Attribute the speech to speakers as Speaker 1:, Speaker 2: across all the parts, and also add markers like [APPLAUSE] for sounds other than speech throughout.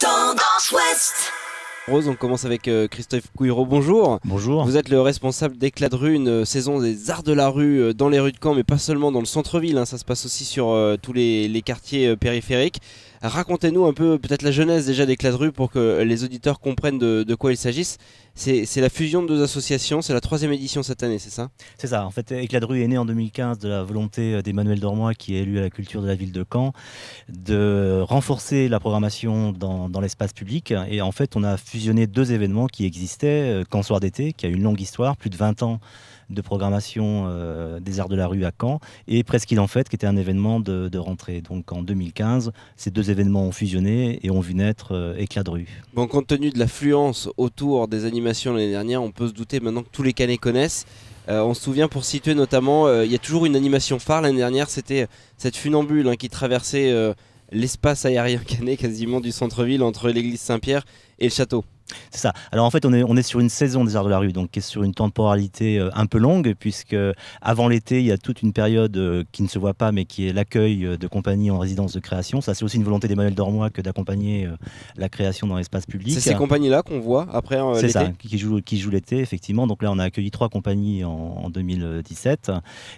Speaker 1: Tendance Ouest.
Speaker 2: Rose, on commence avec euh, Christophe Couillero, bonjour. Bonjour. Vous êtes le responsable d'Éclat de rue, une euh, saison des arts de la rue euh, dans les rues de Caen, mais pas seulement dans le centre-ville, hein. ça se passe aussi sur tous les, quartiers périphériques. Racontez-nous un peu peut-être la jeunesse déjà des Rue pour que les auditeurs comprennent de, quoi il s'agisse. C'est la fusion de deux
Speaker 1: associations, c'est la troisième édition cette année, c'est ça C'est ça, en fait de Rue est né en 2015 de la volonté d'Emmanuel Dormois, qui est élu à la culture de la ville de Caen, de renforcer la programmation dans, dans l'espace public. Et en fait, on a fusionné deux événements qui existaient, euh, Caen Soir d'été, qui a une longue histoire, plus de 20 ans de programmation euh, des Arts de la Rue à Caen et il en fait qui était un événement de, rentrée. Donc en 2015, ces deux événements ont fusionné et ont vu naître euh, Éclat de rue.
Speaker 2: Bon, compte tenu de l'affluence autour des animations l'année dernière, on peut se douter maintenant que tous les Canets connaissent. Euh, on se souvient pour situer notamment, il y a toujours une animation phare l'année dernière, c'était cette funambule hein, qui traversait l'espace aérien [LAUGHS] canet quasiment du centre-ville entre l'église Saint-Pierre et le château.
Speaker 1: C'est ça. Alors en fait, on est, on est sur une saison des arts de la rue, donc qui est sur une temporalité euh, un peu longue, puisque euh, avant l'été, il y a toute une période euh, qui ne se voit pas, mais qui est l'accueil de compagnies en résidence de création. Ça, c'est aussi une volonté d'Emmanuel Dormois que d'accompagner la création dans l'espace public. C'est ces
Speaker 2: compagnies-là qu'on voit après l'été C'est ça,
Speaker 1: qui jouent, qui jouent l'été, effectivement. Donc là, on a accueilli trois compagnies en, 2017.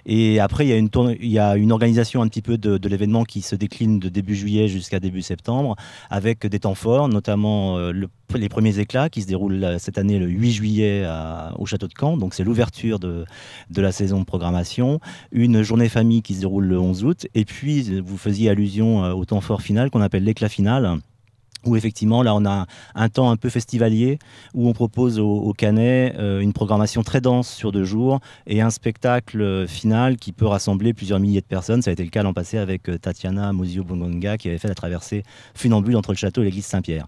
Speaker 1: Et après, il y, a une tourne, il y a une organisation un petit peu de, l'événement qui se décline de début juillet jusqu'à début septembre, avec des temps forts, notamment les premiers Éclat qui se déroule euh, cette année le 8 juillet euh, au château de Caen. Donc c'est l'ouverture de, de, la saison de programmation. Une journée famille qui se déroule le 11 août. Et puis euh, vous faisiez allusion au temps fort final qu'on appelle l'éclat final où effectivement, là, on a un temps un peu festivalier, où on propose au, Canet une programmation très dense sur deux jours et un spectacle final qui peut rassembler plusieurs milliers de personnes. Ça a été le cas l'an passé avec Tatiana Mozio Bongonga qui avait fait la traversée funambule entre le château et l'église Saint-Pierre.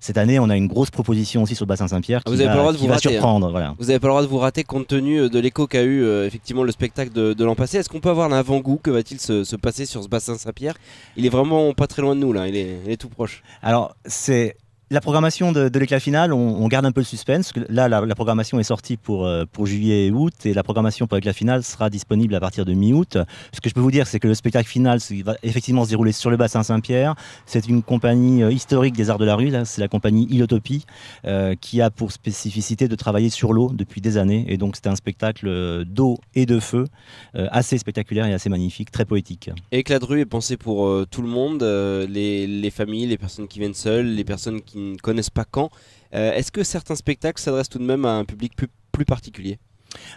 Speaker 1: Cette année, on a une grosse proposition aussi sur le bassin Saint-Pierre ah, qui, vous va, hein. surprendre.
Speaker 2: Vous n'avez pas le droit de vous rater compte tenu euh, de l'écho qu'a eu euh, effectivement le spectacle de, l'an passé. Est-ce qu'on peut avoir un avant-goût Que va-t-il se, passer sur ce bassin Saint-Pierre Il est vraiment pas très loin de nous là, il est, il est tout proche. Alors,
Speaker 1: c'est la programmation de, l'éclat final, on, garde un peu le suspense. Là, la, programmation est sortie pour, euh, pour juillet et août, et la programmation pour l'éclat final sera disponible à partir de mi-août. Ce que je peux vous dire, c'est que le spectacle final va effectivement se dérouler sur le bassin Saint-Pierre. C'est une compagnie euh, historique des arts de la rue, c'est la compagnie Ilotopie, euh, qui a pour spécificité de travailler sur l'eau depuis des années. Et donc, c'est un spectacle d'eau et de feu, assez spectaculaire et assez magnifique, très poétique.
Speaker 2: éclat de rue est pensé pour tout le monde, les, les familles, les personnes qui viennent seules, les personnes qui ne connaissent pas quand, euh, Est-ce que certains spectacles s'adressent tout de même à un public plus,
Speaker 1: particulier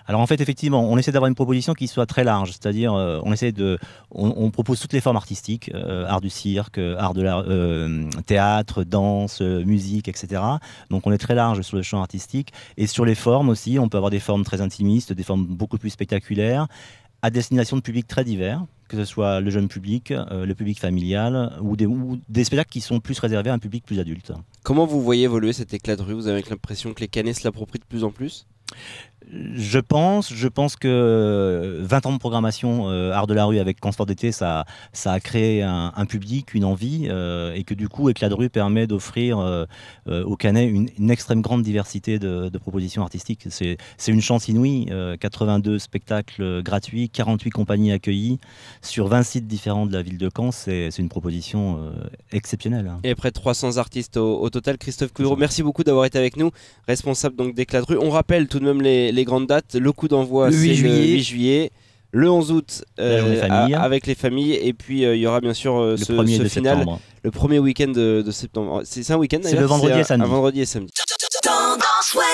Speaker 1: alors en fait, effectivement, on essaie d'avoir une proposition qui soit très large, c'est-à-dire euh, on essaie de, on, propose toutes les formes artistiques, euh, art du cirque, art de la, théâtre, danse, musique, etc. Donc on est très large sur le champ artistique et sur les formes aussi. On peut avoir des formes très intimistes, des formes beaucoup plus spectaculaires à destination de publics très divers, que ce soit le jeune public, euh, le public familial ou des, ou des, spectacles qui sont plus réservés à un public plus adulte.
Speaker 2: Comment vous voyez évoluer cet éclat de rue Vous avez l'impression que les Canets se l'approprient de plus en plus
Speaker 1: je pense, je pense que 20 euh, ans de programmation euh, art de la rue avec Confort d'été, ça, ça a créé un, public, une envie, euh, et que du coup, Éclat de rue permet d'offrir au Canet une, extrême grande diversité de, propositions artistiques. C'est une chance inouïe. 82 spectacles gratuits, 48 compagnies accueillies sur 20 sites différents de la ville de Caen. C'est une proposition exceptionnelle. Hein.
Speaker 2: Et près de 300 artistes au, total. Christophe Coudreau, merci beaucoup d'avoir été avec nous, responsable donc d'Éclat de rue. On rappelle tout de même les les grandes dates. Le coup d'envoi, c'est le 8 juillet le 11 août euh, avec les familles et puis euh, il y aura bien sûr euh, ce, final le premier week-end de, septembre c'est un week-end c'est le vendredi et samedi
Speaker 1: vendredi